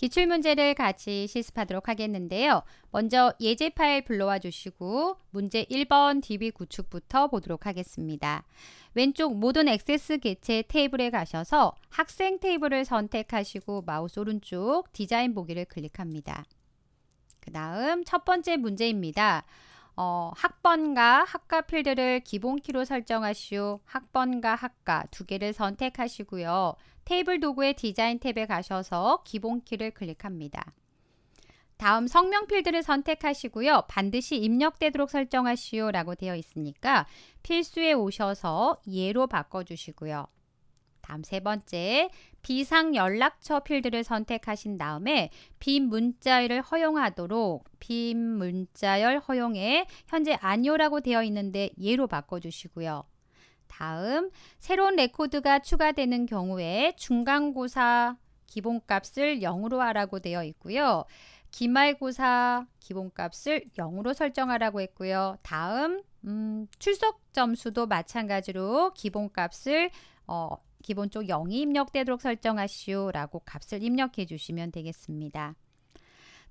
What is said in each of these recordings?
기출문제를 같이 실습하도록 하겠는데요. 먼저 예제 파일 불러와 주시고 문제 1번 DB 구축부터 보도록 하겠습니다. 왼쪽 모든 액세스 개체 테이블에 가셔서 학생 테이블을 선택하시고 마우스 오른쪽 디자인 보기를 클릭합니다. 그 다음 첫 번째 문제입니다. 어, 학번과 학과 필드를 기본키로 설정하시오. 학번과 학과 두 개를 선택하시고요. 테이블 도구의 디자인 탭에 가셔서 기본키를 클릭합니다. 다음 성명 필드를 선택하시고요. 반드시 입력되도록 설정하시오 라고 되어 있으니까 필수에 오셔서 예로 바꿔주시고요. 다음 세 번째, 비상 연락처 필드를 선택하신 다음에 빈 문자열을 허용하도록 빈 문자열 허용에 현재 아니오라고 되어 있는데 예로 바꿔주시고요. 다음, 새로운 레코드가 추가되는 경우에 중간고사 기본값을 0으로 하라고 되어 있고요. 기말고사 기본값을 0으로 설정하라고 했고요. 다음, 음, 출석 점수도 마찬가지로 기본값을 어, 기본 쪽 0이 입력되도록 설정하시오라고 값을 입력해 주시면 되겠습니다.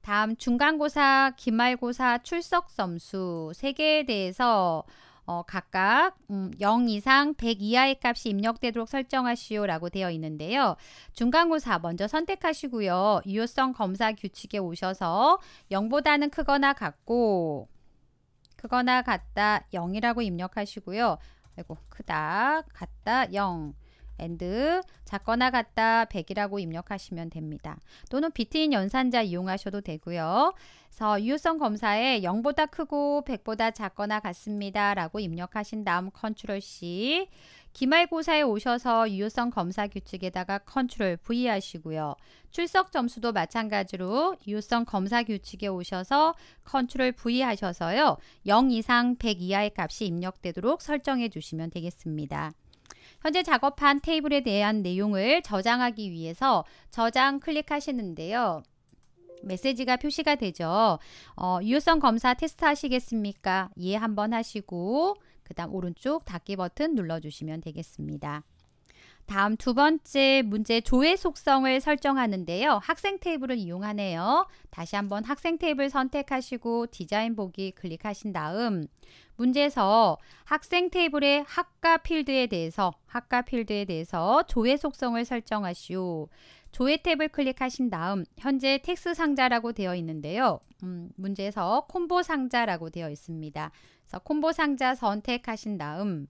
다음 중간고사, 기말고사, 출석 점수 3개에 대해서 어, 각각 음, 0 이상 100 이하의 값이 입력되도록 설정하시오 라고 되어 있는데요. 중간고사 먼저 선택하시고요. 유효성 검사 규칙에 오셔서 0보다는 크거나 같고 크거나 같다 0이라고 입력하시고요. 아이고 크다 같다 0 and 작거나 같다 100이라고 입력하시면 됩니다. 또는 비트인 연산자 이용하셔도 되고요. 그래서 유효성 검사에 0보다 크고 100보다 작거나 같습니다. 라고 입력하신 다음 컨트롤 C 기말고사에 오셔서 유효성 검사 규칙에다가 컨트롤 V 하시고요. 출석 점수도 마찬가지로 유효성 검사 규칙에 오셔서 컨트롤 V 하셔서요. 0 이상 100 이하의 값이 입력되도록 설정해 주시면 되겠습니다. 현재 작업한 테이블에 대한 내용을 저장하기 위해서 저장 클릭하시는데요. 메시지가 표시가 되죠. 어, 유효성 검사 테스트 하시겠습니까? 예 한번 하시고 그 다음 오른쪽 닫기 버튼 눌러주시면 되겠습니다. 다음 두 번째 문제 조회 속성을 설정하는데요. 학생 테이블을 이용하네요. 다시 한번 학생 테이블 선택하시고 디자인 보기 클릭하신 다음 문제에서 학생 테이블의 학과 필드에 대해서 학과 필드에 대해서 조회 속성을 설정하시오. 조회 탭을 클릭하신 다음 현재 텍스 상자라고 되어 있는데요. 음, 문제에서 콤보 상자라고 되어 있습니다. 그래서 콤보 상자 선택하신 다음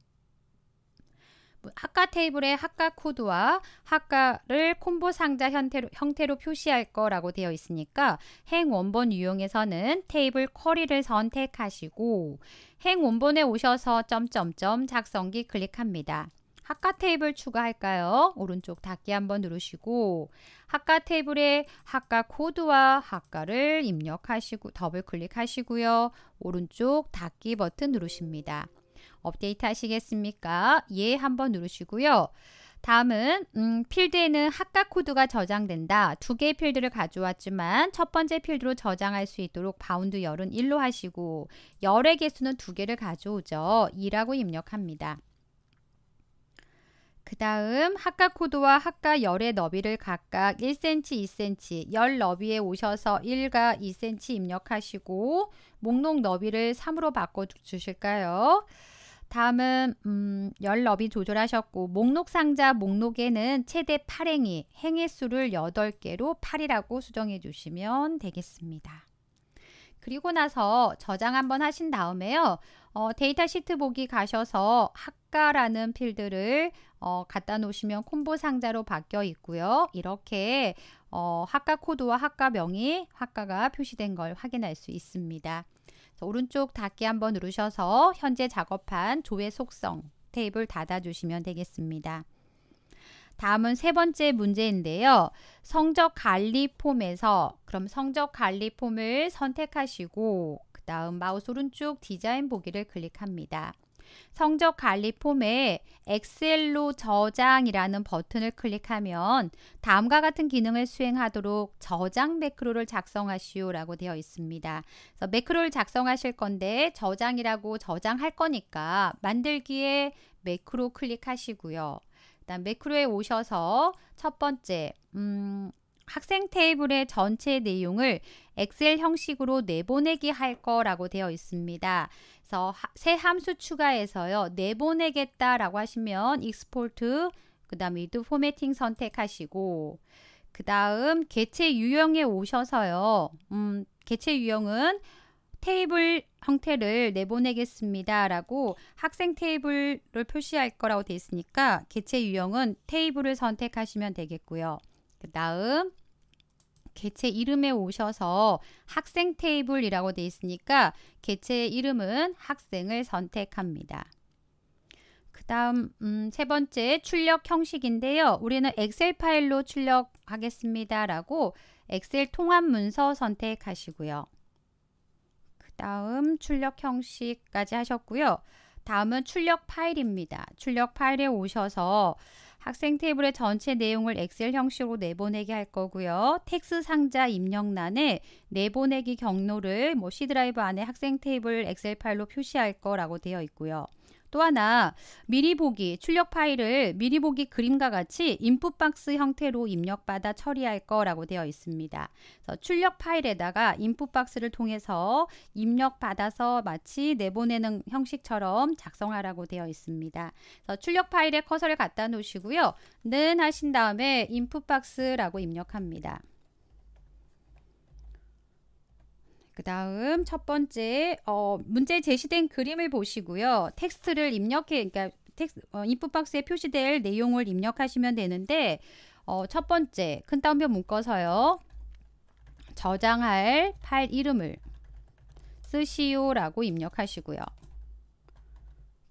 학과 테이블에 학과 코드와 학과를 콤보 상자 형태로, 형태로 표시할 거라고 되어 있으니까 행 원본 유형에서는 테이블 쿼리를 선택하시고 행 원본에 오셔서 점점점 작성기 클릭합니다. 학과 테이블 추가할까요? 오른쪽 닫기 한번 누르시고 학과 테이블에 학과 코드와 학과를 입력하시고 더블 클릭하시고요. 오른쪽 닫기 버튼 누르십니다. 업데이트 하시겠습니까? 예 한번 누르시고요. 다음은 음, 필드에는 합각 코드가 저장된다. 두 개의 필드를 가져왔지만 첫 번째 필드로 저장할 수 있도록 바운드 열은 1로 하시고 열의 개수는 두 개를 가져오죠. 2라고 입력합니다. 그 다음 합가 코드와 합가 열의 너비를 각각 1cm, 2cm, 열 너비에 오셔서 1과 2cm 입력하시고 목록 너비를 3으로 바꿔 주실까요? 다음은 음, 열너비 조절하셨고 목록 상자 목록에는 최대 8행위, 행의수를 8개로 8이라고 수정해 주시면 되겠습니다. 그리고 나서 저장 한번 하신 다음에요. 어, 데이터 시트 보기 가셔서 학과라는 필드를 어, 갖다 놓으시면 콤보 상자로 바뀌어 있고요. 이렇게 어, 학과 코드와 학과 명이 학과가 표시된 걸 확인할 수 있습니다. 자, 오른쪽 닫기 한번 누르셔서 현재 작업한 조회 속성 테이블 닫아주시면 되겠습니다. 다음은 세 번째 문제인데요. 성적 관리 폼에서 그럼 성적 관리 폼을 선택하시고 그 다음 마우스 오른쪽 디자인 보기를 클릭합니다. 성적 관리 폼에 엑셀로 저장이라는 버튼을 클릭하면 다음과 같은 기능을 수행하도록 저장 매크로를 작성하시오라고 되어 있습니다. 그래서 매크로를 작성하실 건데 저장이라고 저장할 거니까 만들기에 매크로 클릭하시고요. 일단 매크로에 오셔서 첫 번째 음, 학생 테이블의 전체 내용을 엑셀 형식으로 내보내기 할 거라고 되어 있습니다. 그래서 새 함수 추가해서요. 내보내겠다라고 하시면 익스포트 그 다음에 드 포매팅 선택하시고 그 다음 개체 유형에 오셔서요. 음, 개체 유형은 테이블 형태를 내보내겠습니다. 라고 학생 테이블을 표시할 거라고 되어 있으니까 개체 유형은 테이블을 선택하시면 되겠고요. 그 다음 개체 이름에 오셔서 학생 테이블이라고 되어 있으니까 개체 이름은 학생을 선택합니다. 그 다음 음, 세 번째 출력 형식인데요. 우리는 엑셀 파일로 출력하겠습니다. 라고 엑셀 통합 문서 선택하시고요. 그 다음 출력 형식까지 하셨고요. 다음은 출력 파일입니다. 출력 파일에 오셔서 학생 테이블의 전체 내용을 엑셀 형식으로 내보내게 할 거고요. 텍스 상자 입력란에 내보내기 경로를 뭐 C 드라이브 안에 학생 테이블 엑셀 파일로 표시할 거라고 되어 있고요. 또 하나 미리 보기 출력 파일을 미리 보기 그림과 같이 인풋 박스 형태로 입력받아 처리할 거라고 되어 있습니다. 그래서 출력 파일에다가 인풋 박스를 통해서 입력 받아서 마치 내보내는 형식처럼 작성하라고 되어 있습니다. 그래서 출력 파일에 커서를 갖다 놓으시고요. 는 하신 다음에 인풋 박스라고 입력합니다. 그 다음 첫 번째 어, 문제 제시된 그림을 보시고요. 텍스트를 입력해 그러니까 텍스, 어, 인풋 박스에 표시될 내용을 입력하시면 되는데 어, 첫 번째 큰 따옴표 묶어서요. 저장할 파일 이름을 쓰시오라고 입력하시고요.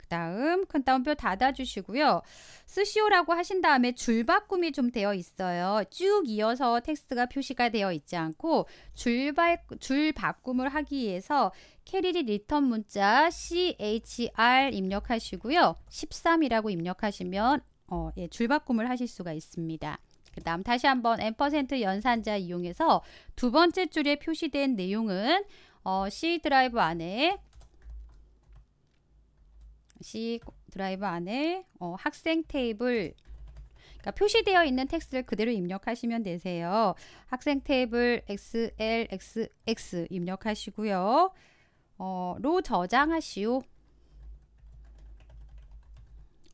다음 큰 따옴표 닫아주시고요. 스시오라고 하신 다음에 줄바꿈이 좀 되어 있어요. 쭉 이어서 텍스트가 표시가 되어 있지 않고 줄바, 줄바꿈을 하기 위해서 캐리리 리턴 문자 CHR 입력하시고요. 13이라고 입력하시면 어, 예, 줄바꿈을 하실 수가 있습니다. 그 다음 다시 한번 n% 연산자 이용해서 두 번째 줄에 표시된 내용은 어, C 드라이브 안에 시 드라이브 안에 어, 학생 테이블 그러니까 표시되어 있는 텍스트를 그대로 입력하시면 되세요. 학생 테이블 XLXX 입력하시고요. 어, 로 저장하시오.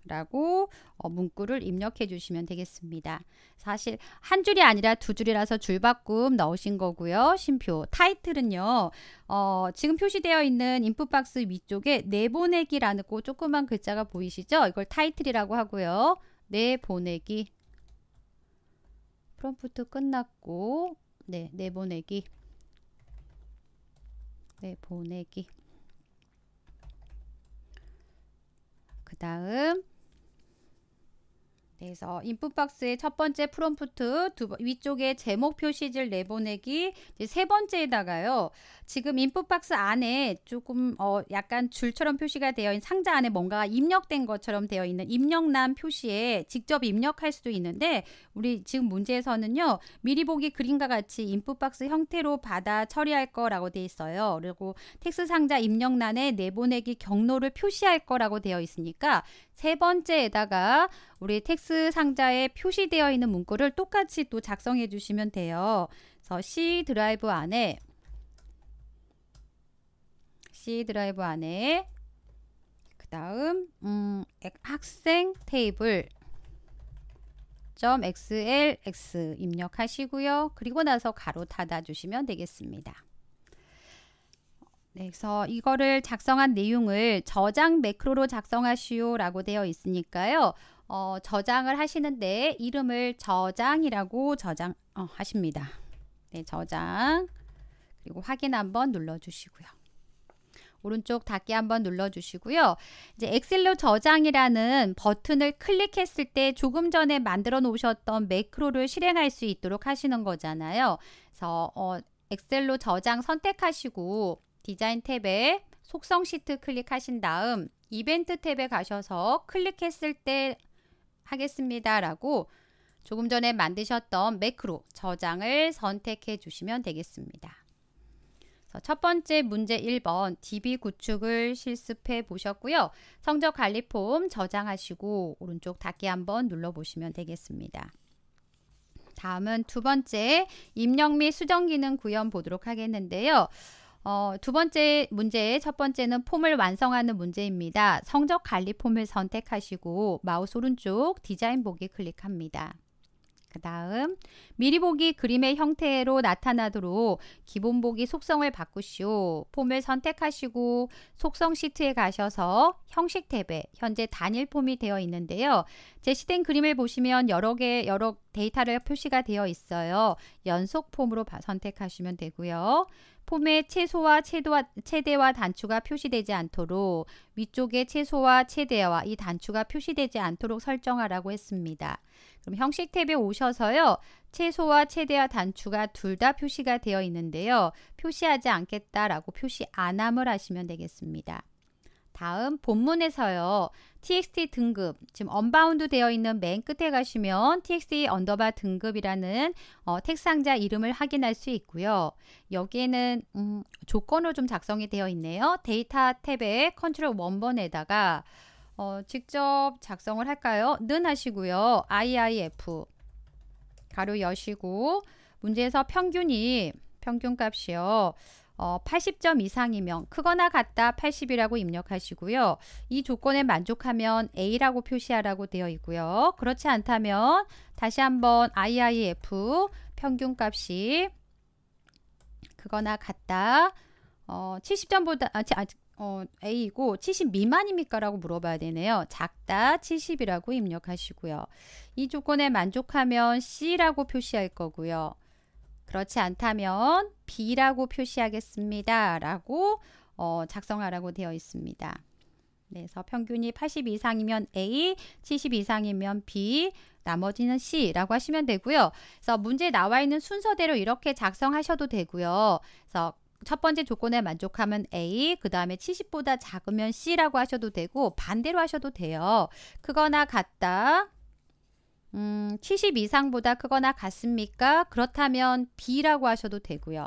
라고 어, 문구를 입력해 주시면 되겠습니다. 사실 한 줄이 아니라 두 줄이라서 줄바꿈 넣으신 거고요. 심표 타이틀은요. 어, 지금 표시되어 있는 인풋 박스 위쪽에 내보내기라는 꼭 조그만 글자가 보이시죠? 이걸 타이틀이라고 하고요. 내보내기 프롬프트 끝났고 네, 내보내기 내보내기 그 다음 그래서 인풋 박스의 첫 번째 프롬프트, 두 위쪽에 제목 표시질 내보내기, 세 번째에다가요. 지금 인풋 박스 안에 조금 어 약간 줄처럼 표시가 되어 있는 상자 안에 뭔가 입력된 것처럼 되어 있는 입력란 표시에 직접 입력할 수도 있는데 우리 지금 문제에서는요. 미리 보기 그림과 같이 인풋 박스 형태로 받아 처리할 거라고 되어 있어요. 그리고 텍스 상자 입력란에 내보내기 경로를 표시할 거라고 되어 있으니까 세 번째에다가 우리 텍스 상자에 표시되어 있는 문구를 똑같이 또 작성해 주시면 돼요. 그래서 C 드라이브 안에 C 드라이브 안에 그 다음 음, 학생 테이블 .xlx 입력하시고요. 그리고 나서 가로 닫아 주시면 되겠습니다. 네, 그래서 이거를 작성한 내용을 저장 매크로로 작성하시오라고 되어 있으니까요. 어, 저장을 하시는데 이름을 저장이라고 저장 어, 하십니다. 네, 저장 그리고 확인 한번 눌러주시고요. 오른쪽 닫기 한번 눌러주시고요. 이제 엑셀로 저장이라는 버튼을 클릭했을 때 조금 전에 만들어 놓으셨던 매크로를 실행할 수 있도록 하시는 거잖아요. 그래서 어, 엑셀로 저장 선택하시고 디자인 탭에 속성 시트 클릭하신 다음 이벤트 탭에 가셔서 클릭했을 때 하겠습니다 라고 조금 전에 만드셨던 매크로 저장을 선택해 주시면 되겠습니다. 첫 번째 문제 1번 DB 구축을 실습해 보셨고요. 성적 관리 폼 저장하시고 오른쪽 닫기 한번 눌러보시면 되겠습니다. 다음은 두 번째 입력 및 수정 기능 구현 보도록 하겠는데요. 어, 두 번째 문제, 첫 번째는 폼을 완성하는 문제입니다. 성적 관리 폼을 선택하시고 마우스 오른쪽 디자인 보기 클릭합니다. 그 다음 미리 보기 그림의 형태로 나타나도록 기본 보기 속성을 바꾸시오. 폼을 선택하시고 속성 시트에 가셔서 형식 탭에 현재 단일 폼이 되어 있는데요. 제시된 그림을 보시면 여러 개 여러 데이터를 표시가 되어 있어요. 연속 폼으로 선택하시면 되고요. 폼에 최소와 최도와, 최대와 단추가 표시되지 않도록 위쪽에 최소와 최대와 이 단추가 표시되지 않도록 설정하라고 했습니다. 그럼 형식 탭에 오셔서요. 최소와 최대와 단추가 둘 다 표시가 되어 있는데요. 표시하지 않겠다라고 표시 안 함을 하시면 되겠습니다. 다음 본문에서요. txt 등급, 지금 언바운드 되어 있는 맨 끝에 가시면 txt 언더바 등급이라는 어, 택 상자 이름을 확인할 수 있고요. 여기에는 음, 조건으로 좀 작성이 되어 있네요. 데이터 탭에 컨트롤 원번에다가 어, 직접 작성을 할까요? 는 하시고요. IIF 가로 여시고 문제에서 평균이 평균값이요. 어, 80점 이상이면 크거나 같다 80이라고 입력하시고요. 이 조건에 만족하면 A라고 표시하라고 되어 있고요. 그렇지 않다면 다시 한번 IIF 평균값이 그거나 같다 어, 70점보다 아, 아, 어, A이고 70 미만입니까? 라고 물어봐야 되네요. 작다 70이라고 입력하시고요. 이 조건에 만족하면 C라고 표시할 거고요. 그렇지 않다면 B라고 표시하겠습니다. 라고 어, 작성하라고 되어 있습니다. 네, 그래서 평균이 80 이상이면 A, 70 이상이면 B, 나머지는 C라고 하시면 되고요. 그래서 문제 나와 있는 순서대로 이렇게 작성하셔도 되고요. 그래서 첫 번째 조건에 만족하면 A, 그 다음에 70보다 작으면 C라고 하셔도 되고 반대로 하셔도 돼요. 크거나 같다, 음, 70 이상보다 크거나 같습니까? 그렇다면 B라고 하셔도 되고요.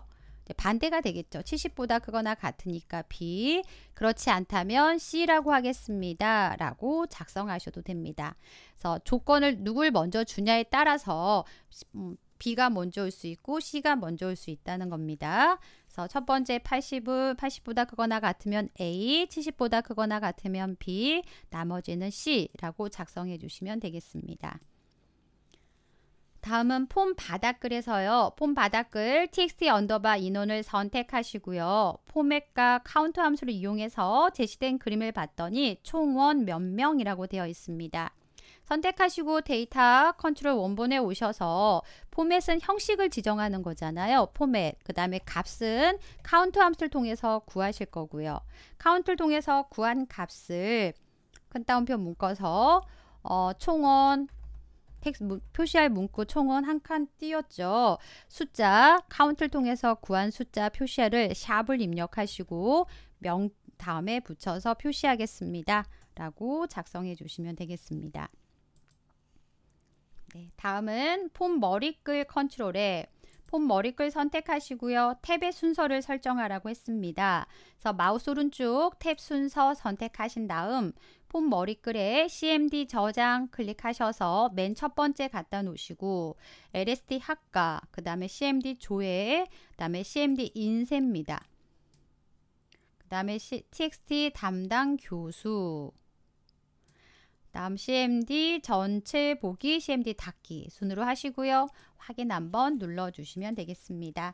반대가 되겠죠. 70보다 크거나 같으니까 B. 그렇지 않다면 C라고 하겠습니다. 라고 작성하셔도 됩니다. 그래서 조건을 누굴 먼저 주냐에 따라서 음, B가 먼저 올 수 있고 C가 먼저 올 수 있다는 겁니다. 그래서 첫 번째 80은 80보다 크거나 같으면 A, 70보다 크거나 같으면 B, 나머지는 C라고 작성해 주시면 되겠습니다. 다음은 폼 바닥글에서요. 폼 바닥글 txt 언더바 인원을 선택하시고요. 포맷과 카운트 함수를 이용해서 제시된 그림을 봤더니 총원 몇 명이라고 되어 있습니다. 선택하시고 데이터 컨트롤 원본에 오셔서 포맷은 형식을 지정하는 거잖아요. 포맷. 그 다음에 값은 카운트 함수를 통해서 구하실 거고요. 카운트를 통해서 구한 값을 큰 따옴표 묶어서 어, 총원 텍스 표시할 문구 총은한 칸 띄었죠. 숫자 카운트를 통해서 구한 숫자 표시를 샵을 입력하시고 명 다음에 붙여서 표시하겠습니다. 라고 작성해 주시면 되겠습니다. 네, 다음은 폼 머리글 컨트롤에 폼 머리글 선택하시고요. 탭의 순서를 설정하라고 했습니다. 그래서 마우스 오른쪽 탭 순서 선택하신 다음 폼 머리글에 CMD 저장 클릭하셔서 맨 첫 번째 갖다 놓으시고 LSD 학과, 그 다음에 CMD 조회, 그 다음에 CMD 인쇄입니다. 그 다음에 TXT 담당 교수, 다음 CMD 전체 보기, CMD 닫기 순으로 하시고요. 확인 한번 눌러주시면 되겠습니다.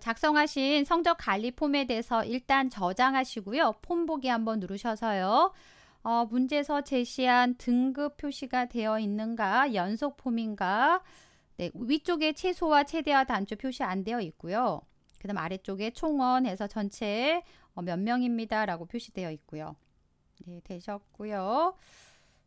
작성하신 성적 관리 폼에 대해서 일단 저장하시고요. 폼 보기 한번 누르셔서요. 어, 문제에서 제시한 등급 표시가 되어 있는가 연속 폼인가 네, 위쪽에 최소와 최대와 단축 표시 안 되어 있고요. 그 다음 아래쪽에 총원해서 전체 어, 몇 명입니다 라고 표시되어 있고요. 네, 되셨고요.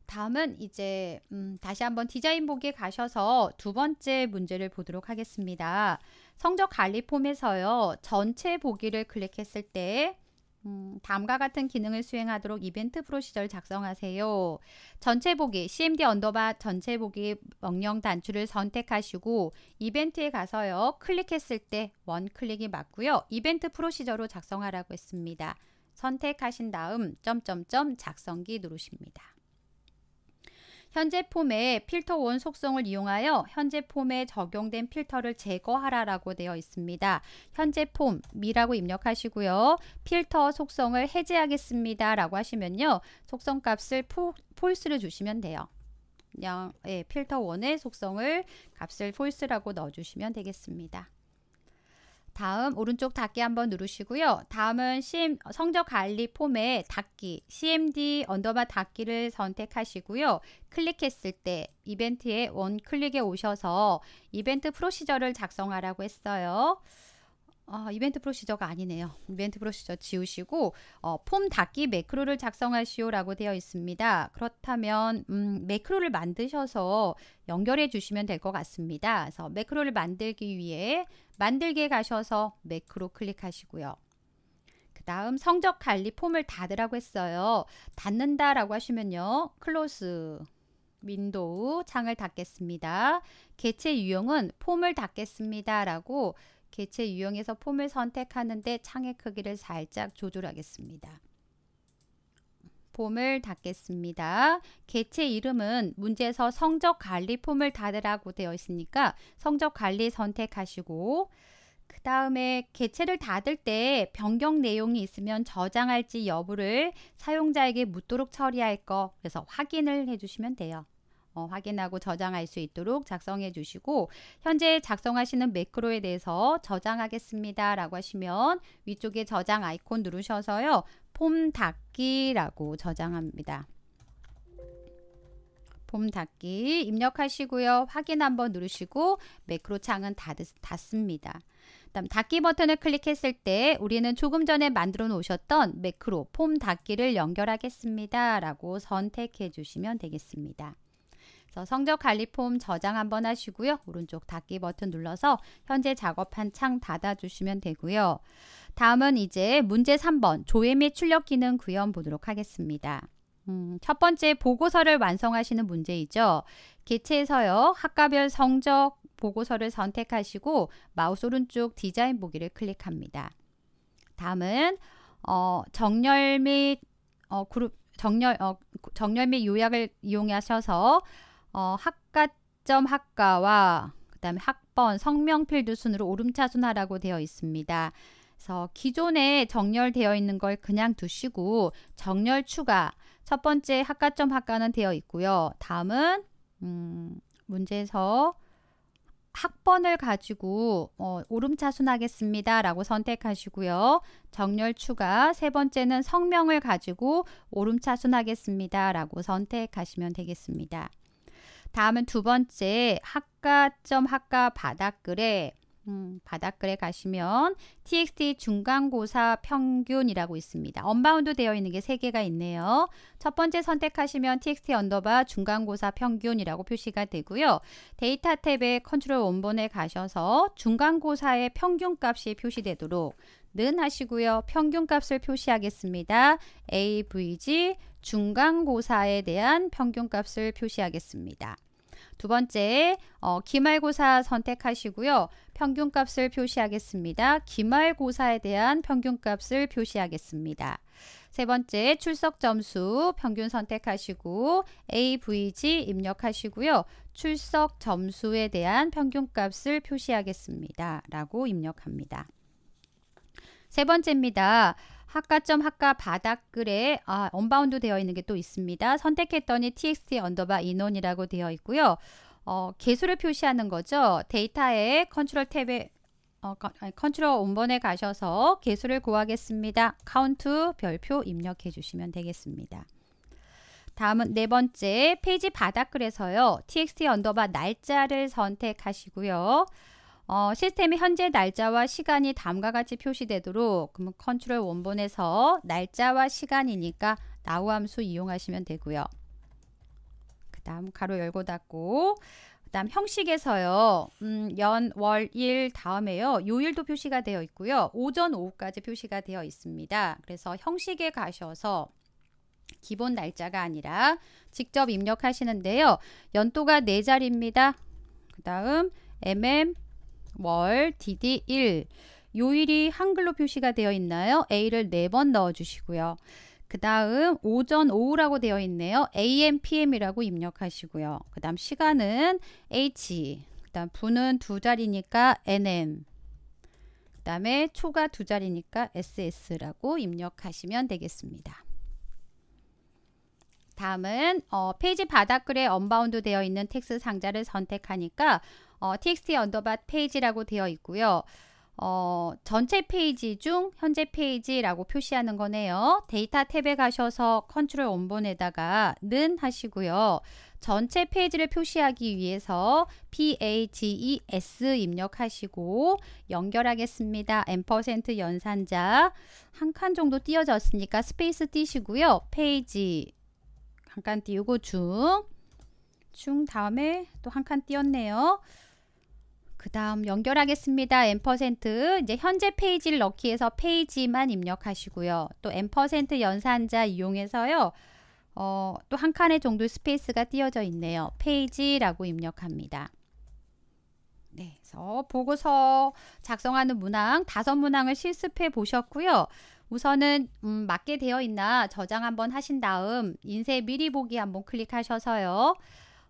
다음은 이제 음, 다시 한번 디자인 보기에 가셔서 두 번째 문제를 보도록 하겠습니다. 성적 관리 폼에서요. 전체 보기를 클릭했을 때 음, 다음과 같은 기능을 수행하도록 이벤트 프로시절 작성하세요. 전체 보기, cmd 언더바 전체 보기 명령 단추를 선택하시고 이벤트에 가서요. 클릭했을 때 원클릭이 맞고요. 이벤트 프로시저로 작성하라고 했습니다. 선택하신 다음 점점점 작성기 누르십니다. 현재 폼에 필터 원 속성을 이용하여 현재 폼에 적용된 필터를 제거하라라고 되어 있습니다. 현재 폼이라고 입력하시고요. 필터 속성을 해제하겠습니다라고 하시면요. 속성 값을 포, 폴스를 주시면 돼요. 그냥 예, 필터 원의 속성을 값을 폴스라고 넣어주시면 되겠습니다. 다음 오른쪽 닫기 한번 누르시고요. 다음은 CM, 성적 관리 폼에 닫기, CMD 언더바 닫기를 선택하시고요. 클릭했을 때 이벤트에 원클릭에 오셔서 이벤트 프로시저를 작성하라고 했어요. 어, 이벤트 프로시저가 아니네요. 이벤트 프로시저 지우시고 어, 폼 닫기 매크로를 작성하시오라고 되어 있습니다. 그렇다면 음, 매크로를 만드셔서 연결해 주시면 될 것 같습니다. 그래서 매크로를 만들기 위해 만들기에 가셔서 매크로 클릭하시고요. 그 다음 성적 관리 폼을 닫으라고 했어요. 닫는다 라고 하시면요. 클로스 윈도우 창을 닫겠습니다. 개체 유형은 폼을 닫겠습니다. 라고 개체 유형에서 폼을 선택하는데 창의 크기를 살짝 조절하겠습니다. 폼을 닫겠습니다. 개체 이름은 문제에서 성적 관리 폼을 닫으라고 되어 있으니까 성적 관리 선택하시고 그 다음에 개체를 닫을 때 변경 내용이 있으면 저장할지 여부를 사용자에게 묻도록 처리할 거 그래서 확인을 해주시면 돼요. 어, 확인하고 저장할 수 있도록 작성해 주시고 현재 작성하시는 매크로에 대해서 저장하겠습니다 라고 하시면 위쪽에 저장 아이콘 누르셔서요 폼 닫기라고 저장합니다 폼 닫기 입력하시고요 확인 한번 누르시고 매크로 창은 닫, 닫습니다 다음 닫기 버튼을 클릭했을 때 우리는 조금 전에 만들어 놓으셨던 매크로 폼 닫기를 연결하겠습니다 라고 선택해 주시면 되겠습니다 그래서 성적 관리 폼 저장 한번 하시고요. 오른쪽 닫기 버튼 눌러서 현재 작업한 창 닫아주시면 되고요. 다음은 이제 문제 3번 조회 및 출력 기능 구현 보도록 하겠습니다. 음, 첫 번째 보고서를 완성하시는 문제이죠. 개체에서요. 학과별 성적 보고서를 선택하시고 마우스 오른쪽 디자인 보기를 클릭합니다. 다음은 어, 정렬 및 어, 그룹 정렬 어, 정렬 및 요약을 이용하셔서 어, 학과점 학과와 그 다음에 학번, 성명 필드 순으로 오름차순하라고 되어 있습니다. 그래서 기존에 정렬되어 있는 걸 그냥 두시고 정렬 추가 첫 번째 학과점 학과는 되어 있고요. 다음은 음, 문제에서 학번을 가지고 어, 오름차순 하겠습니다. 라고 선택하시고요. 정렬 추가 세 번째는 성명을 가지고 오름차순 하겠습니다. 라고 선택하시면 되겠습니다. 다음은 두 번째 학과점 학과 바닥글에 음, 바닥글에 가시면 txt 중간고사 평균이라고 있습니다. 언바운드 되어 있는 게 세개가 있네요. 첫 번째 선택하시면 txt 언더바 중간고사 평균이라고 표시가 되고요. 데이터 탭에 컨트롤 원본에 가셔서 중간고사의 평균값이 표시되도록 는 하시고요. 평균값을 표시하겠습니다. AVG 중간고사에 대한 평균값을 표시하겠습니다. 두 번째, 어, 기말고사 선택하시고요. 평균값을 표시하겠습니다. 기말고사에 대한 평균값을 표시하겠습니다. 세 번째, 출석 점수 평균 선택하시고 AVG 입력하시고요. 출석 점수에 대한 평균값을 표시하겠습니다. 라고 입력합니다. 세 번째입니다. 학과점학과 바닥글에 아, 언바운드 되어 있는 게 또 있습니다. 선택했더니 txt 언더바 인원이라고 되어 있고요. 어, 개수를 표시하는 거죠. 데이터에 컨트롤 탭에 어, 컨트롤 원본에 가셔서 개수를 구하겠습니다. 카운트 별표 입력해 주시면 되겠습니다. 다음은 네 번째 페이지 바닥글에서요. txt 언더바 날짜를 선택하시고요. 어, 시스템의 현재 날짜와 시간이 다음과 같이 표시되도록 그러 컨트롤 원본에서 날짜와 시간이니까 나우 함수 이용하시면 되고요. 그 다음 가로 열고 닫고 그 다음 형식에서요. 음, 연, 월, 일 다음에요. 요일도 표시가 되어 있고요. 오전, 오후까지 표시가 되어 있습니다. 그래서 형식에 가셔서 기본 날짜가 아니라 직접 입력하시는데요. 연도가 네자리입니다그 다음 mm 월, DD 1. 요일이 한글로 표시가 되어 있나요? A를 네 번 넣어주시고요. 그 다음 오전 오후라고 되어 있네요. AM, PM이라고 입력하시고요. 그 다음 시간은 H, 그 다음 분은 두 자리니까 NM, 그 다음에 초가 두 자리니까 SS라고 입력하시면 되겠습니다. 다음은 어, 페이지 바닥글에 언바운드 되어 있는 텍스트 상자를 선택하니까 어, txt 언더바 페이지라고 되어 있고요. 어, 전체 페이지 중 현재 페이지라고 표시하는 거네요. 데이터 탭에 가셔서 컨트롤 원본에다가 는 하시고요. 전체 페이지를 표시하기 위해서 PAGES 입력하시고 연결하겠습니다. M% 연산자 한 칸 정도 띄어졌으니까 스페이스 띄시고요. 페이지 한칸 띄우고 중. 중 다음에 또 한 칸 띄었네요. 그 다음 연결하겠습니다. 엠 이제 현재 페이지를 넣기 해서 페이지만 입력하시고요. 또엠 연산자 이용해서요. 어, 또 한 칸의 정도 스페이스가 띄어져 있네요. 페이지라고 입력합니다. 네, 그래서 보고서 작성하는 문항 다섯 문항을 실습해 보셨고요. 우선은 음, 맞게 되어 있나 저장 한번 하신 다음 인쇄 미리 보기 한번 클릭하셔서요.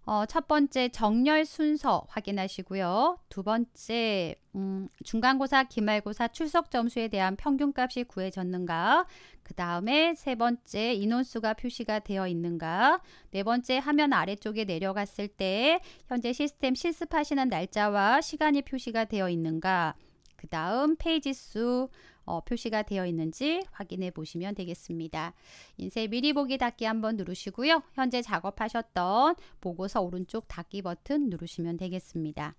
어, 첫 번째 정렬 순서 확인하시고요. 두 번째 음, 중간고사, 기말고사 출석 점수에 대한 평균값이 구해졌는가? 그 다음에 세 번째 인원수가 표시가 되어 있는가? 네 번째 화면 아래쪽에 내려갔을 때 현재 시스템 실습하시는 날짜와 시간이 표시가 되어 있는가? 그 다음 페이지 수, 어, 표시가 되어 있는지 확인해 보시면 되겠습니다. 인쇄 미리 보기 닫기 한번 누르시고요. 현재 작업하셨던 보고서 오른쪽 닫기 버튼 누르시면 되겠습니다.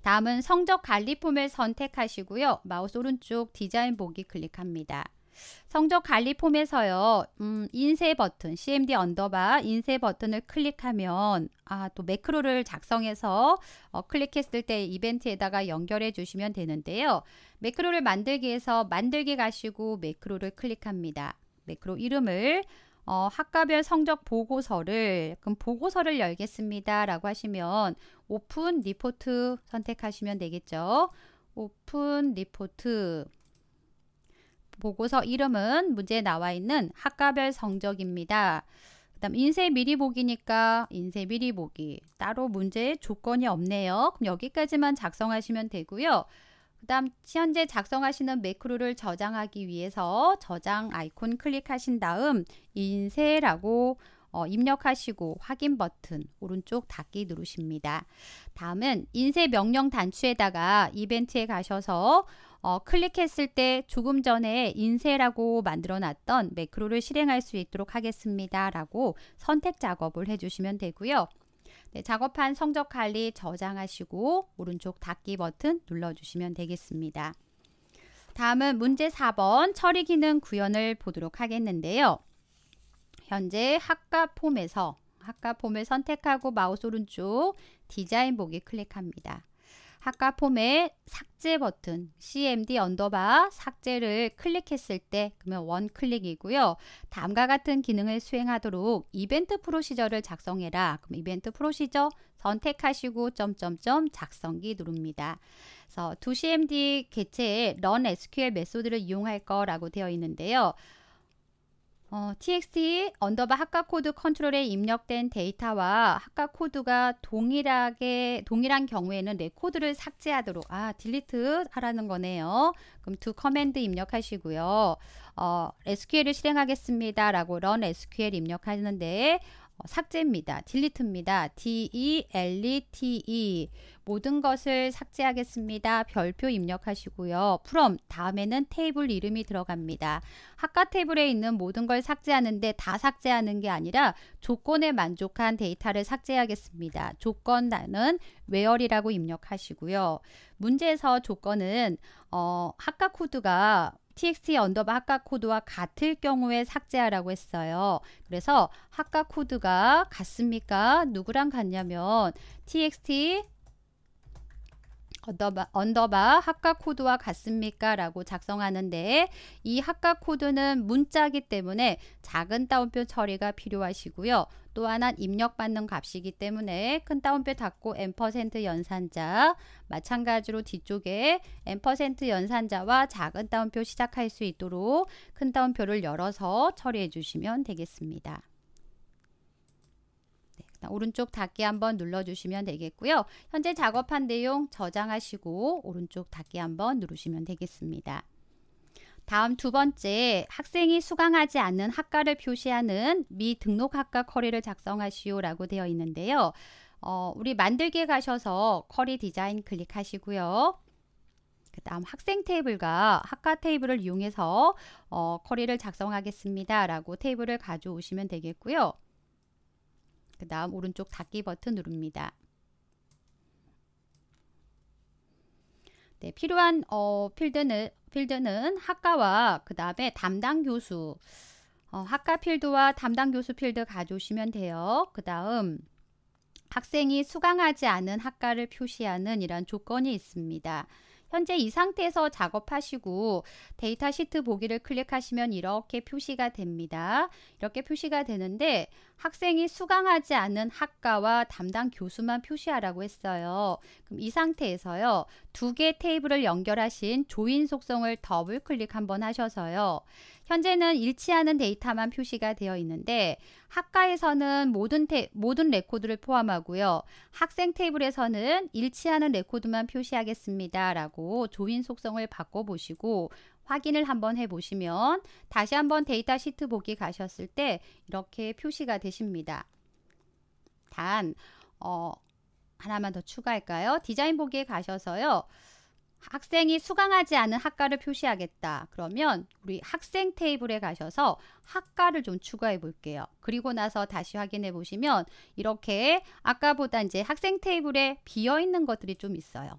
다음은 성적 관리폼을 선택하시고요. 마우스 오른쪽 디자인 보기 클릭합니다. 성적 관리 폼에서요. 음, 인쇄 버튼, CMD 언더바 인쇄 버튼을 클릭하면 아, 또 매크로를 작성해서 어, 클릭했을 때 이벤트에다가 연결해 주시면 되는데요. 매크로를 만들기 위해서 만들기 가시고 매크로를 클릭합니다. 매크로 이름을 어, 학과별 성적 보고서를 그럼 보고서를 열겠습니다. 라고 하시면 오픈 리포트 선택하시면 되겠죠. 오픈 리포트 보고서 이름은 문제에 나와 있는 학과별 성적입니다. 그 다음 인쇄 미리 보기니까 인쇄 미리 보기 따로 문제에 조건이 없네요. 그럼 여기까지만 작성하시면 되고요. 그 다음 현재 작성하시는 매크로를 저장하기 위해서 저장 아이콘 클릭하신 다음 인쇄라고 어, 입력하시고 확인 버튼 오른쪽 닫기 누르십니다. 다음은 인쇄 명령 단추에다가 이벤트에 가셔서 어, 클릭했을 때 조금 전에 인쇄라고 만들어 놨던 매크로를 실행할 수 있도록 하겠습니다. 라고 선택 작업을 해주시면 되고요. 네, 작업한 성적 관리 저장하시고 오른쪽 닫기 버튼 눌러주시면 되겠습니다. 다음은 문제 4번 처리 기능 구현을 보도록 하겠는데요. 현재 학과 폼에서 학과 폼을 선택하고 마우스 오른쪽 디자인 보기 클릭합니다. 아까 폼에 삭제 버튼 cmd 언더바 삭제를 클릭했을 때 그러면 원클릭이고요. 다음과 같은 기능을 수행하도록 이벤트 프로시저를 작성해라. 그럼 이벤트 프로시저 선택하시고 점점점 작성기 누릅니다. 그래서 2cmd 개체에 run sql 메소드를 이용할 거라고 되어 있는데요. 어, txt 언더바 학과 코드 컨트롤에 입력된 데이터와 학과 코드가 동일하게 동일한 경우에는 레 코드를 삭제하도록 아 딜리트 하라는 거네요. 그럼 두 커맨드 입력하시고요. 어, SQL을 실행하겠습니다. 라고 런 SQL 입력하는데 어, 삭제입니다. 딜리트입니다. D E L E T E 모든 것을 삭제하겠습니다. 별표 입력하시고요. 프롬 다음에는 테이블 이름이 들어갑니다. 학과 테이블에 있는 모든 걸 삭제하는데 다 삭제하는 게 아니라 조건에 만족한 데이터를 삭제하겠습니다. 조건 나는 외열이라고 입력하시고요. 문제에서 조건은 어, 학과 코드가 txt 언더바 학과 코드와 같을 경우에 삭제하라고 했어요. 그래서 학과 코드가 같습니까? 누구랑 같냐면 txt 언더바, 언더바 학과 코드와 같습니까? 라고 작성하는데 이 학과 코드는 문자기 때문에 작은 따옴표 처리가 필요하시고요. 또 하나 입력받는 값이기 때문에 큰 따옴표 닫고 n% 연산자 마찬가지로 뒤쪽에 n% 연산자와 작은 따옴표 시작할 수 있도록 큰 따옴표를 열어서 처리해 주시면 되겠습니다. 오른쪽 닫기 한번 눌러주시면 되겠고요. 현재 작업한 내용 저장하시고 오른쪽 닫기 한번 누르시면 되겠습니다. 다음 두 번째, 학생이 수강하지 않는 학과를 표시하는 미등록 학과 커리를 작성하시오 라고 되어 있는데요. 어, 우리 만들기에 가셔서 커리 디자인 클릭하시고요. 그 다음 학생 테이블과 학과 테이블을 이용해서 어, 커리를 작성하겠습니다. 라고 테이블을 가져오시면 되겠고요. 그 다음 오른쪽 닫기 버튼 누릅니다. 네, 필요한 어, 필드는 필드는 학과와 그 다음에 담당 교수 어, 학과 필드와 담당 교수 필드 가져오시면 돼요. 그 다음 학생이 수강하지 않은 학과를 표시하는 이런 조건이 있습니다. 현재 이 상태에서 작업하시고 데이터 시트 보기를 클릭하시면 이렇게 표시가 됩니다. 이렇게 표시가 되는데 학생이 수강하지 않은 학과와 담당 교수만 표시하라고 했어요. 그럼 이 상태에서요. 두 개 테이블을 연결하신 조인 속성을 더블 클릭 한번 하셔서요. 현재는 일치하는 데이터만 표시가 되어 있는데 학과에서는 모든 테, 모든 레코드를 포함하고요. 학생 테이블에서는 일치하는 레코드만 표시하겠습니다. 라고 조인 속성을 바꿔보시고 확인을 한번 해보시면 다시 한번 데이터 시트 보기 가셨을 때 이렇게 표시가 되십니다. 단, 어, 하나만 더 추가할까요? 디자인 보기에 가셔서요. 학생이 수강하지 않은 학과를 표시하겠다. 그러면 우리 학생 테이블에 가셔서 학과를 좀 추가해 볼게요. 그리고 나서 다시 확인해 보시면 이렇게 아까보다 이제 학생 테이블에 비어 있는 것들이 좀 있어요.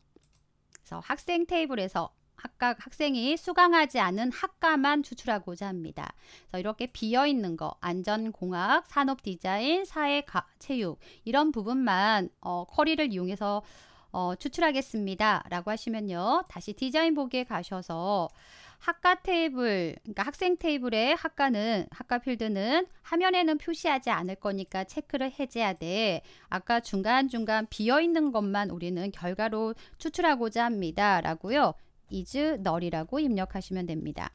그래서 학생 테이블에서 각각 학생이 수강하지 않은 학과만 추출하고자 합니다. 그래서 이렇게 비어있는 거, 안전공학, 산업디자인, 사회, 가, 체육 이런 부분만 어, 커리를 이용해서 어, 추출하겠습니다. 라고 하시면요. 다시 디자인 보기에 가셔서 학과 테이블, 그러니까 학생 테이블의 학과는, 학과 필드는 화면에는 표시하지 않을 거니까 체크를 해제야 돼. 아까 중간중간 비어있는 것만 우리는 결과로 추출하고자 합니다. 라고요. is null이라고 입력하시면 됩니다.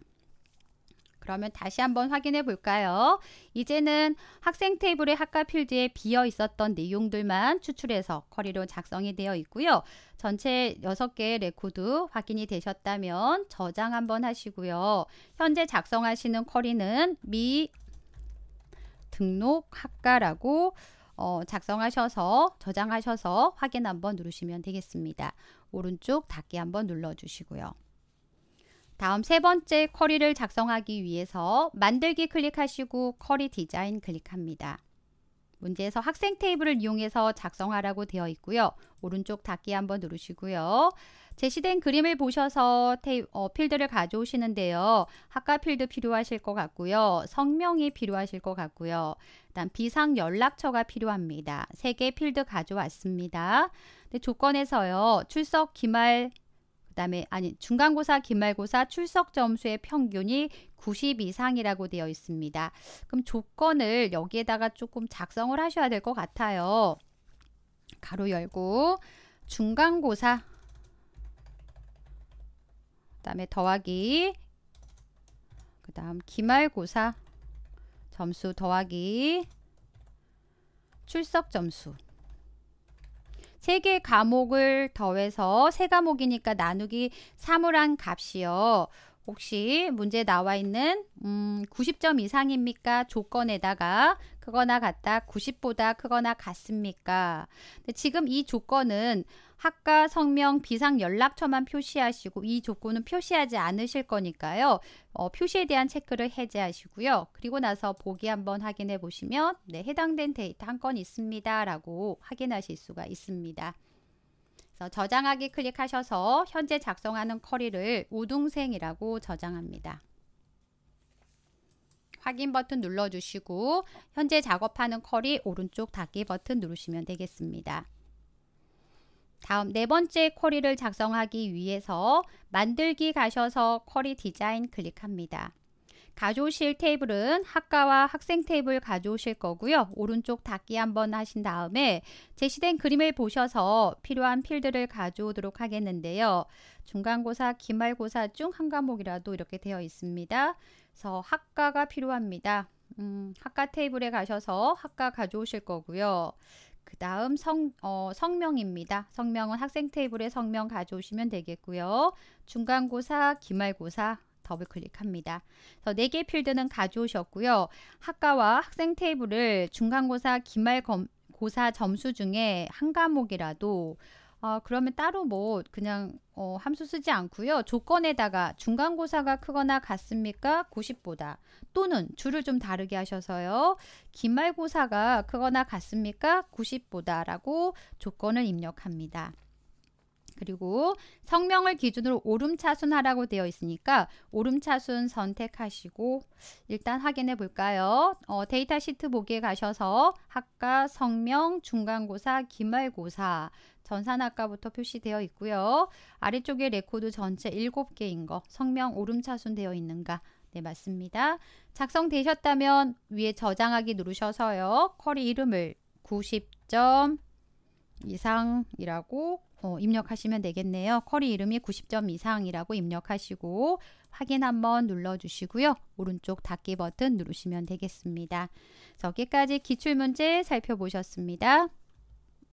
그러면 다시 한번 확인해 볼까요? 이제는 학생 테이블의 학과 필드에 비어 있었던 내용들만 추출해서 쿼리로 작성이 되어 있고요. 전체 6개의 레코드 확인이 되셨다면 저장 한번 하시고요. 현재 작성하시는 쿼리는 미 등록 학과라고 어, 작성하셔서 저장하셔서 확인 한번 누르시면 되겠습니다. 오른쪽 닫기 한번 눌러주시고요. 다음 세 번째 쿼리를 작성하기 위해서 만들기 클릭하시고 쿼리 디자인 클릭합니다. 문제에서 학생 테이블을 이용해서 작성하라고 되어 있고요. 오른쪽 닫기 한번 누르시고요. 제시된 그림을 보셔서 테이, 어, 필드를 가져오시는데요. 학과 필드 필요하실 것 같고요. 성명이 필요하실 것 같고요. 일단 비상 연락처가 필요합니다. 세 개 필드 가져왔습니다. 근데 조건에서요. 출석 기말 그다음에 아니 중간고사 기말고사 출석 점수의 평균이 90 이상이라고 되어 있습니다. 그럼 조건을 여기에다가 조금 작성을 하셔야 될 것 같아요. 가로 열고 중간고사 다음에 더하기 그 다음 기말고사 점수 더하기 출석 점수 세 개 과목을 더해서 세 과목이니까 나누기 3을 한 값이요. 혹시 문제 나와 있는 음, 90점 이상입니까? 조건에다가 크거나 같다, 90보다 크거나 같습니까? 근데 지금 이 조건은 학과 성명 비상 연락처만 표시하시고 이 조건은 표시하지 않으실 거니까요. 어, 표시에 대한 체크를 해제하시고요. 그리고 나서 보기 한번 확인해 보시면 네, 해당된 데이터 한 건 있습니다. 라고 확인하실 수가 있습니다. 그래서 저장하기 클릭하셔서 현재 작성하는 커리를 우등생이라고 저장합니다. 확인 버튼 눌러주시고 현재 작업하는 커리 오른쪽 닫기 버튼 누르시면 되겠습니다. 다음 네 번째 쿼리를 작성하기 위해서 만들기 가셔서 쿼리 디자인 클릭합니다. 가져오실 테이블은 학과와 학생 테이블 가져오실 거고요. 오른쪽 닫기 한번 하신 다음에 제시된 그림을 보셔서 필요한 필드를 가져오도록 하겠는데요. 중간고사, 기말고사 중 한 과목이라도 이렇게 되어 있습니다. 그래서 학과가 필요합니다. 음, 학과 테이블에 가셔서 학과 가져오실 거고요. 그 다음 성, 어, 성명입니다. 성명은 학생 테이블에 성명 가져오시면 되겠고요. 중간고사, 기말고사 더블 클릭합니다. 그개 네 필드는 가져오셨고요. 학과와 학생 테이블을 중간고사, 기말고사 점수 중에 한 과목이라도 어, 그러면 따로 뭐 그냥 어, 함수 쓰지 않고요. 조건에다가 중간고사가 크거나 같습니까? 90보다 또는 줄을 좀 다르게 하셔서요. 기말고사가 크거나 같습니까? 90보다 라고 조건을 입력합니다. 그리고 성명을 기준으로 오름차순하라고 되어 있으니까 오름차순 선택하시고 일단 확인해 볼까요? 어, 데이터 시트 보기에 가셔서 학과 성명, 중간고사, 기말고사 전산학과부터 표시되어 있고요. 아래쪽에 레코드 전체 7개인 거 성명 오름차순 되어 있는가 네 맞습니다. 작성되셨다면 위에 저장하기 누르셔서요. 쿼리 이름을 90점 이상이라고 어, 입력하시면 되겠네요. 쿼리 이름이 90점 이상이라고 입력하시고 확인 한번 눌러주시고요. 오른쪽 닫기 버튼 누르시면 되겠습니다. 저기까지 기출문제 살펴보셨습니다.